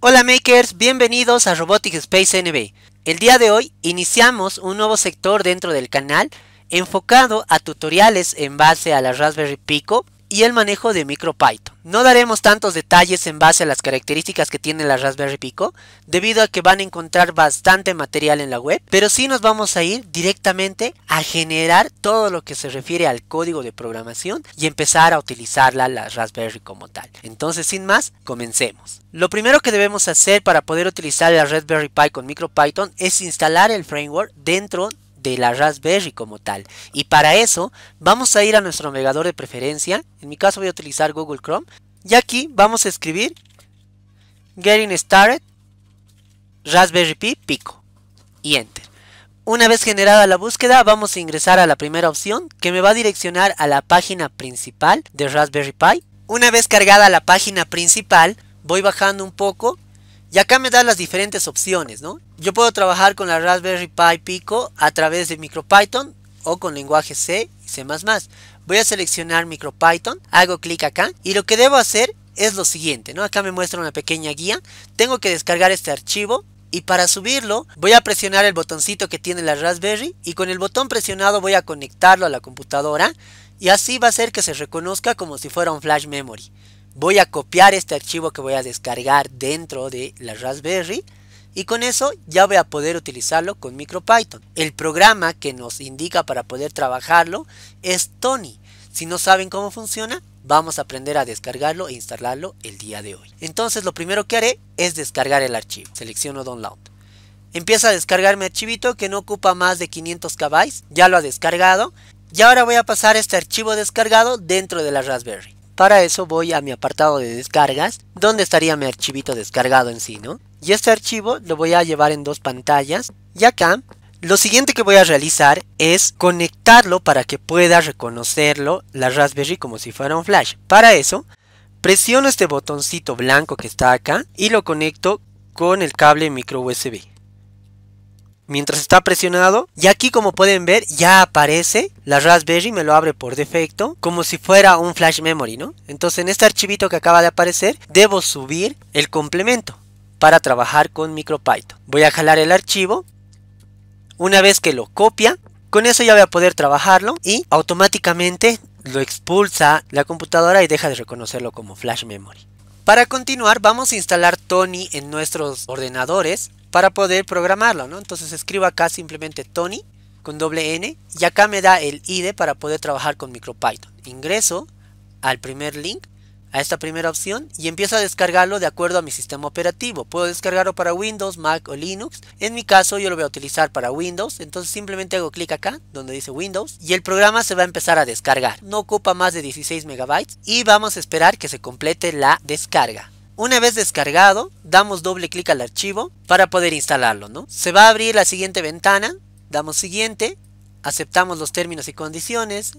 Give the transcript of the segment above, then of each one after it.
Hola makers, bienvenidos a Robotic Space NB. El día de hoy iniciamos un nuevo sector dentro del canal enfocado a tutoriales en base a la Raspberry Pico y el manejo de MicroPython. No daremos tantos detalles en base a las características que tiene la Raspberry Pico, debido a que van a encontrar bastante material en la web, pero sí nos vamos a ir directamente a generar todo lo que se refiere al código de programación y empezar a utilizarla la Raspberry como tal. Entonces, sin más, comencemos. Lo primero que debemos hacer para poder utilizar la Raspberry Pi con MicroPython es instalar el framework dentro de de la Raspberry como tal. Y para eso vamos a ir a nuestro navegador de preferencia. En mi caso voy a utilizar Google Chrome. Y aquí vamos a escribir Getting Started Raspberry Pi Pico. Y Enter. Una vez generada la búsqueda, vamos a ingresar a la primera opción que me va a direccionar a la página principal de Raspberry Pi. Una vez cargada la página principal, voy bajando un poco y acá me da las diferentes opciones, ¿no? Yo puedo trabajar con la Raspberry Pi Pico a través de MicroPython o con lenguaje C y C++. Voy a seleccionar MicroPython, hago clic acá y lo que debo hacer es lo siguiente, ¿no? Acá me muestra una pequeña guía. Tengo que descargar este archivo y para subirlo voy a presionar el botoncito que tiene la Raspberry y con el botón presionado voy a conectarlo a la computadora y así va a ser que se reconozca como si fuera un flash memory voy a copiar este archivo que voy a descargar dentro de la Raspberry y con eso ya voy a poder utilizarlo con MicroPython. El programa que nos indica para poder trabajarlo es Tony. Si no saben cómo funciona, vamos a aprender a descargarlo e instalarlo el día de hoy. Entonces lo primero que haré es descargar el archivo. Selecciono Download. Empieza a descargar mi archivito que no ocupa más de 500 KB. Ya lo ha descargado. Y ahora voy a pasar este archivo descargado dentro de la Raspberry. Para eso voy a mi apartado de descargas, donde estaría mi archivito descargado en sí, ¿no? Y este archivo lo voy a llevar en dos pantallas. Y acá, lo siguiente que voy a realizar es conectarlo para que pueda reconocerlo la Raspberry como si fuera un flash. Para eso, presiono este botoncito blanco que está acá y lo conecto con el cable micro USB mientras está presionado. Y aquí como pueden ver ya aparece la Raspberry, me lo abre por defecto, como si fuera un flash memory, ¿no? Entonces en este archivito que acaba de aparecer debo subir el complemento para trabajar con MicroPython. Voy a jalar el archivo. Una vez que lo copia, con eso ya voy a poder trabajarlo y automáticamente lo expulsa la computadora y deja de reconocerlo como flash memory. Para continuar vamos a instalar Tony en nuestros ordenadores para poder programarlo, ¿no? Entonces escribo acá simplemente Tony con doble N y acá me da el ID para poder trabajar con MicroPython. Ingreso al primer link, a esta primera opción y empiezo a descargarlo de acuerdo a mi sistema operativo. Puedo descargarlo para Windows, Mac o Linux. En mi caso yo lo voy a utilizar para Windows, entonces simplemente hago clic acá donde dice Windows y el programa se va a empezar a descargar. No ocupa más de 16 megabytes y vamos a esperar que se complete la descarga. Una vez descargado, damos doble clic al archivo para poder instalarlo, ¿no? Se va a abrir la siguiente ventana, damos siguiente, aceptamos los términos y condiciones,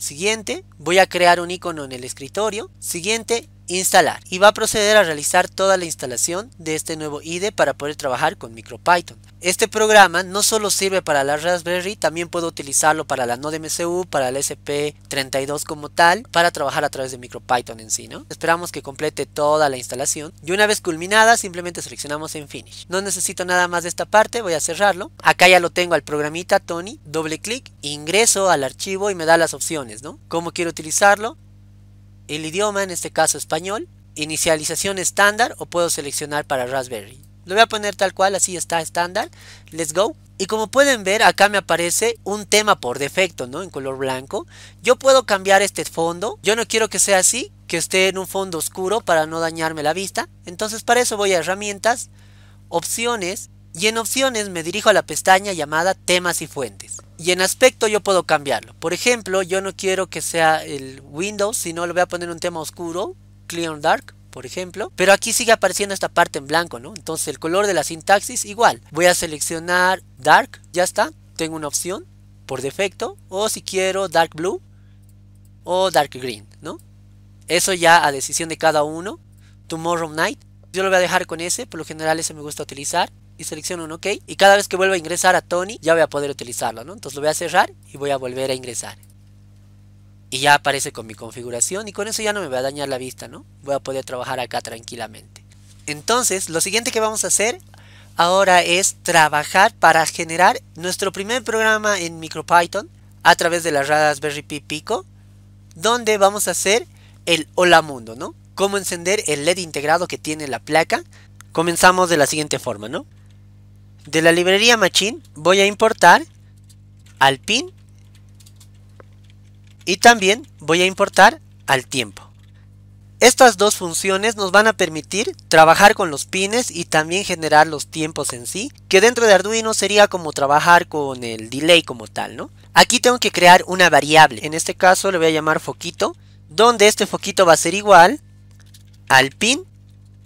siguiente, voy a crear un icono en el escritorio, siguiente Instalar. Y va a proceder a realizar toda la instalación de este nuevo IDE para poder trabajar con MicroPython. Este programa no solo sirve para la Raspberry, también puedo utilizarlo para la Node para el SP32 como tal, para trabajar a través de MicroPython en sí, ¿no? Esperamos que complete toda la instalación y una vez culminada simplemente seleccionamos en Finish. No necesito nada más de esta parte, voy a cerrarlo. Acá ya lo tengo al programita Tony, doble clic, ingreso al archivo y me da las opciones, ¿no? Cómo quiero utilizarlo, el idioma, en este caso español, inicialización estándar o puedo seleccionar para Raspberry. Lo voy a poner tal cual, así está estándar. Let's go. Y como pueden ver, acá me aparece un tema por defecto, ¿no? En color blanco. Yo puedo cambiar este fondo. Yo no quiero que sea así, que esté en un fondo oscuro para no dañarme la vista. Entonces para eso voy a herramientas, opciones y en opciones me dirijo a la pestaña llamada temas y fuentes. Y en aspecto yo puedo cambiarlo. Por ejemplo, yo no quiero que sea el Windows, sino le voy a poner un tema oscuro, Clear Dark, por ejemplo. Pero aquí sigue apareciendo esta parte en blanco, ¿no? Entonces el color de la sintaxis igual. Voy a seleccionar Dark, ya está. Tengo una opción por defecto. O si quiero Dark Blue o Dark Green, ¿no? Eso ya a decisión de cada uno. Tomorrow Night. Yo lo voy a dejar con ese, por lo general ese me gusta utilizar y selecciono un OK. Y cada vez que vuelva a ingresar a Tony, ya voy a poder utilizarlo, ¿no? Entonces lo voy a cerrar y voy a volver a ingresar. Y ya aparece con mi configuración y con eso ya no me va a dañar la vista, ¿no? Voy a poder trabajar acá tranquilamente. Entonces, lo siguiente que vamos a hacer ahora es trabajar para generar nuestro primer programa en MicroPython a través de las Raspberry Pi Pico, donde vamos a hacer el hola mundo, ¿no? Cómo encender el LED integrado que tiene la placa. Comenzamos de la siguiente forma, ¿no? De la librería Machine voy a importar al pin y también voy a importar al tiempo. Estas dos funciones nos van a permitir trabajar con los pines y también generar los tiempos en sí, que dentro de Arduino sería como trabajar con el delay como tal, ¿no? Aquí tengo que crear una variable, en este caso le voy a llamar foquito, donde este foquito va a ser igual al pin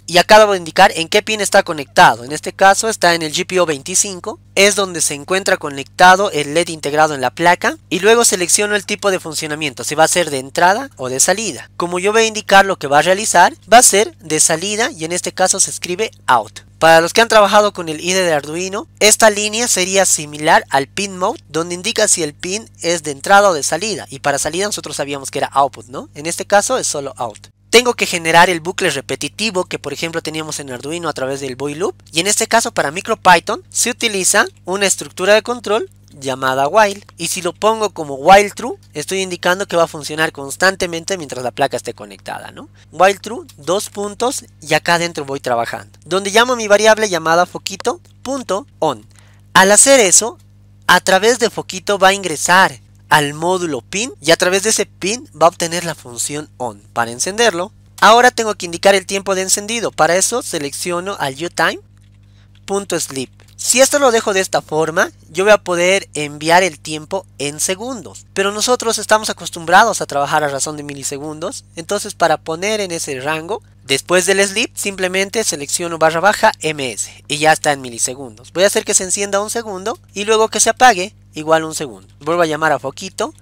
y acabo de indicar en qué pin está conectado. En este caso está en el GPIO 25, es donde se encuentra conectado el LED integrado en la placa y luego selecciono el tipo de funcionamiento, si va a ser de entrada o de salida. Como yo voy a indicar lo que va a realizar, va a ser de salida y en este caso se escribe out. Para los que han trabajado con el IDE de Arduino, esta línea sería similar al pin mode, donde indica si el pin es de entrada o de salida, y para salida nosotros sabíamos que era output, ¿no? En este caso es solo out tengo que generar el bucle repetitivo que por ejemplo teníamos en Arduino a través del boy loop y en este caso para MicroPython se utiliza una estructura de control llamada while y si lo pongo como while true estoy indicando que va a funcionar constantemente mientras la placa esté conectada no while true dos puntos y acá adentro voy trabajando donde llamo mi variable llamada foquito.on. punto on al hacer eso a través de foquito va a ingresar al módulo pin y a través de ese pin va a obtener la función on. Para encenderlo, ahora tengo que indicar el tiempo de encendido. Para eso selecciono al utime.slip Si esto lo dejo de esta forma, yo voy a poder enviar el tiempo en segundos. Pero nosotros estamos acostumbrados a trabajar a razón de milisegundos. Entonces para poner en ese rango, después del sleep, simplemente selecciono barra baja ms y ya está en milisegundos. Voy a hacer que se encienda un segundo y luego que se apague igual un segundo. Vuelvo a llamar a foquito,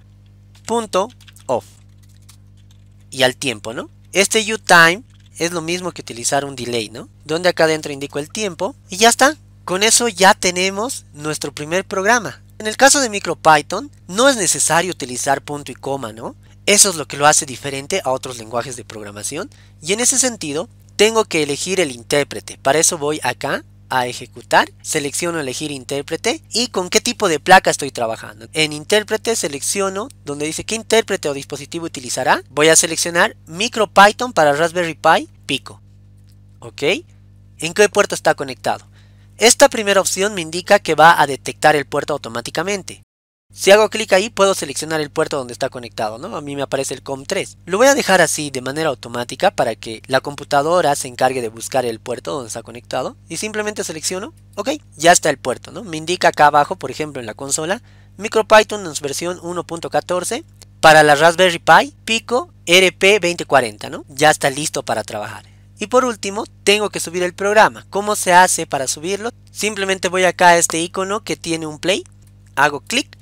punto, off. Y al tiempo, ¿no? Este uTime es lo mismo que utilizar un delay, ¿no? Donde acá adentro indico el tiempo y ya está. Con eso ya tenemos nuestro primer programa. En el caso de MicroPython, no es necesario utilizar punto y coma, ¿no? Eso es lo que lo hace diferente a otros lenguajes de programación. Y en ese sentido, tengo que elegir el intérprete. Para eso voy acá a ejecutar, selecciono elegir intérprete y con qué tipo de placa estoy trabajando. En intérprete selecciono donde dice qué intérprete o dispositivo utilizará. Voy a seleccionar micro python para Raspberry Pi Pico. ¿Ok? ¿En qué puerto está conectado? Esta primera opción me indica que va a detectar el puerto automáticamente. Si hago clic ahí puedo seleccionar el puerto donde está conectado, ¿no? A mí me aparece el COM3. Lo voy a dejar así de manera automática para que la computadora se encargue de buscar el puerto donde está conectado y simplemente selecciono, ok, ya está el puerto, ¿no? Me indica acá abajo, por ejemplo, en la consola, MicroPython en versión 1.14 para la Raspberry Pi Pico RP2040, ¿no? Ya está listo para trabajar. Y por último, tengo que subir el programa. ¿Cómo se hace para subirlo? Simplemente voy acá a este icono que tiene un play, hago clic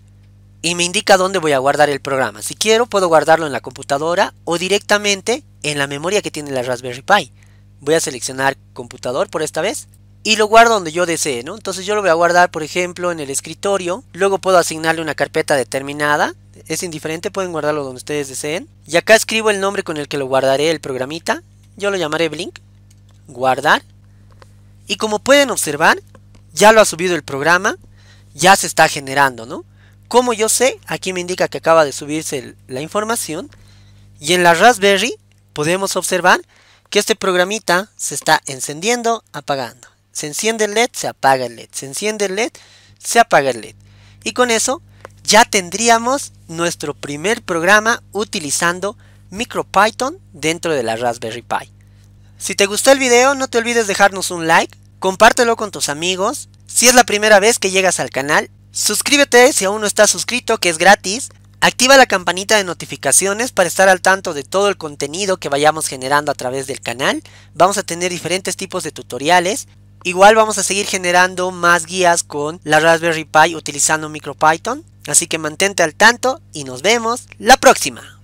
y me indica dónde voy a guardar el programa. Si quiero puedo guardarlo en la computadora o directamente en la memoria que tiene la Raspberry Pi. Voy a seleccionar computador por esta vez y lo guardo donde yo desee, ¿no? Entonces yo lo voy a guardar, por ejemplo, en el escritorio. Luego puedo asignarle una carpeta determinada. Es indiferente, pueden guardarlo donde ustedes deseen. Y acá escribo el nombre con el que lo guardaré el programita. Yo lo llamaré Blink. Guardar. Y como pueden observar, ya lo ha subido el programa. Ya se está generando, ¿no? Como yo sé, aquí me indica que acaba de subirse la información. Y en la Raspberry podemos observar que este programita se está encendiendo, apagando. Se enciende el LED, se apaga el LED. Se enciende el LED, se apaga el LED. Y con eso ya tendríamos nuestro primer programa utilizando MicroPython dentro de la Raspberry Pi. Si te gustó el video no te olvides dejarnos un like, compártelo con tus amigos. Si es la primera vez que llegas al canal, Suscríbete si aún no estás suscrito, que es gratis. Activa la campanita de notificaciones para estar al tanto de todo el contenido que vayamos generando a través del canal. Vamos a tener diferentes tipos de tutoriales. Igual vamos a seguir generando más guías con la Raspberry Pi utilizando MicroPython. Así que mantente al tanto y nos vemos la próxima.